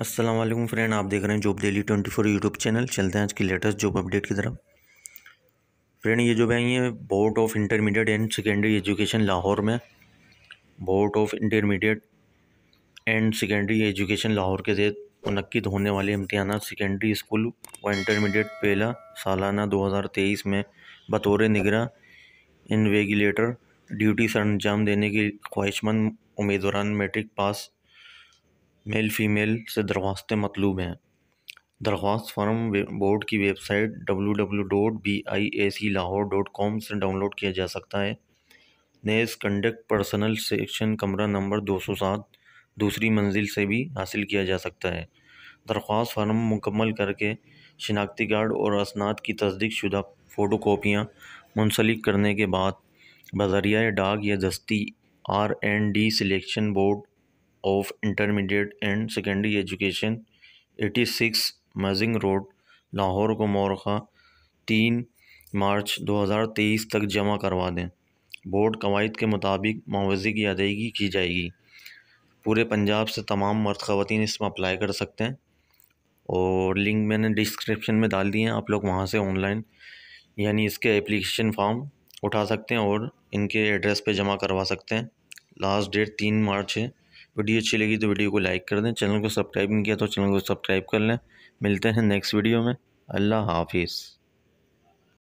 Aslam friend आप देख रहे हैं job daily twenty four YouTube channel चलते हैं आज की लेटेस्ट जॉब अपडेट की तरफ फ्रेंड ये बैंक है ये board of intermediate and secondary education Lahore में board of intermediate and secondary education Lahore के तहत मनकद होने वाले इम्तहान सेकेंडरी स्कूल व इंटरमीडिएट पहला सालाना तेईस में बतौर निगरा इन्वेगिलेटर ड्यूटी सर अंजाम देने के ख्वाहिशमंद उम्मीदवार मैट्रिक पास मेल फ़ीमेल से दरख्वास्तें मतलूब हैं दरख्वास्त फ़ॉर्म बोर्ड की website W W dot B I A C Lahore dot com से डाउनलोड किया जा सकता है नेस कंडक्ट पर्सनल सेक्शन कमरा नंबर दो सौ सात दूसरी मंजिल से भी हासिल किया जा सकता है दरख्वास्त फार्म मुकम्मल करके शिनाख्ती कार्ड और असनाद की तस्दीक शुदा फ़ोटो कापियाँ मुंसलिक करने के बाद बजरिया डाक या दस्ती R and D selection board of and secondary education at 86 Mazang road Lahore को मौरखा तीन मार्च 2023 तक जमा करवा दें बोर्ड कवायद के मुताबिक मुआवजे की अदायगी की जाएगी पूरे पंजाब से तमाम मर्द ख़वान इसमें अप्लाई कर सकते हैं और लिंक मैंने डिस्क्रिप्शन में डाल दिए हैं आप लोग वहाँ से ऑनलाइन यानी इसके एप्लीकेशन फॉर्म उठा सकते हैं और इनके एड्रेस पे जमा करवा सकते हैं लास्ट डेट तीन मार्च है वीडियो अच्छी लगी तो वीडियो को लाइक कर दें चैनल को सब्सक्राइब नहीं किया तो चैनल को सब्सक्राइब कर लें मिलते हैं नेक्स्ट वीडियो में अल्लाह हाफिज़